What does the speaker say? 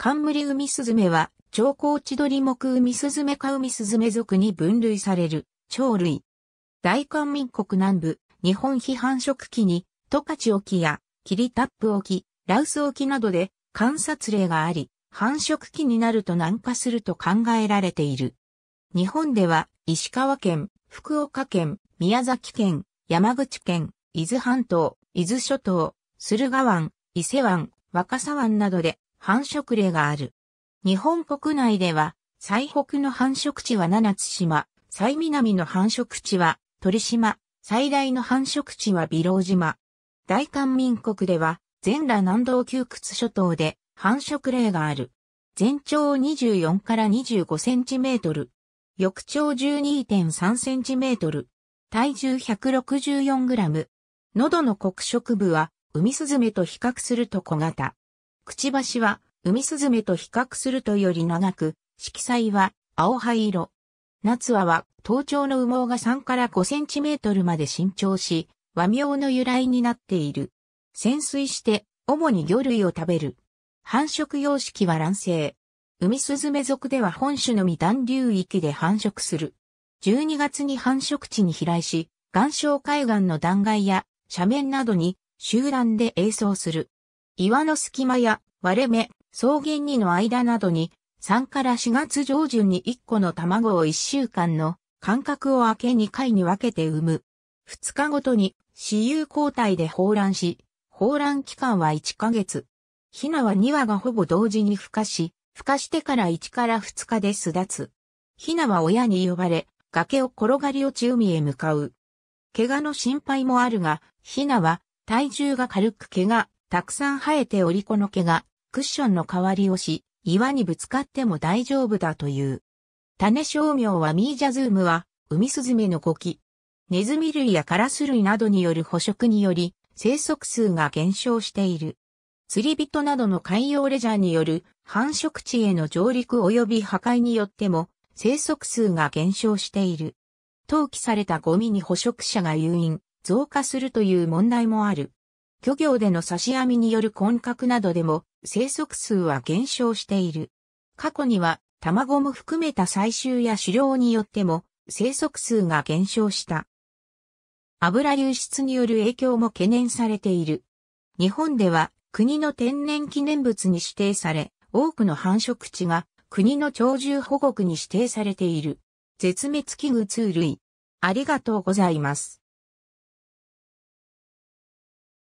冠ウミスズメは、超高地鳥目ウミスズメかウミスズメ属に分類される、鳥類。大韓民国南部、日本批繁殖期に、トカチ沖や、キリタップ沖、ラウス沖などで観察例があり、繁殖期になると南下すると考えられている。日本では、石川県、福岡県、宮崎県、山口県、伊豆半島、伊豆諸島、駿河湾、伊勢湾、若狭湾などで繁殖例がある。日本国内では、最北の繁殖地は七つ島、最南の繁殖地は鳥島、最大の繁殖地は美老島。大韓民国では、全羅南道窮屈諸島で繁殖例がある。全長24から25センチメートル。翼長12.3センチメートル。体重164グラム。喉の黒色部は、海スズメと比較すると小型。くちばしは、ウミスズメと比較するとより長く、色彩は青灰色。夏はは、頭頂の羽毛が3から5センチメートルまで伸長し、和名の由来になっている。潜水して、主に魚類を食べる。繁殖様式は卵生。ウミスズメ属では本種のみ暖流域で繁殖する。12月に繁殖地に飛来し、岩礁海岸の断崖や斜面などに集団で営巣する。岩の隙間や割れ目、草原にの間などに、3から4月上旬に1個の卵を1週間の間隔を空け2回に分けて産む。2日ごとに私有交代で放卵し、放卵期間は1ヶ月。ヒナは2羽がほぼ同時に孵化し、孵化してから1から2日で巣立つ。ヒナは親に呼ばれ、崖を転がり落ち海へ向かう。怪我の心配もあるが、ヒナは体重が軽く怪我、たくさん生えておりこの毛がクッションの代わりをし、岩にぶつかっても大丈夫だという。種商名はミージャズームは、ウミスズメのゴキ。ネズミ類やカラス類などによる捕食により、生息数が減少している。釣り人などの海洋レジャーによる繁殖地への上陸及び破壊によっても生息数が減少している。投棄されたゴミに捕食者が誘引、増加するという問題もある。漁業での刺し網による混獲などでも生息数は減少している。過去には卵も含めた採集や狩猟によっても生息数が減少した。油流出による影響も懸念されている。日本では国の天然記念物に指定され、多くの繁殖地が国の鳥獣保護区に指定されている。絶滅危惧2類。ありがとうございます。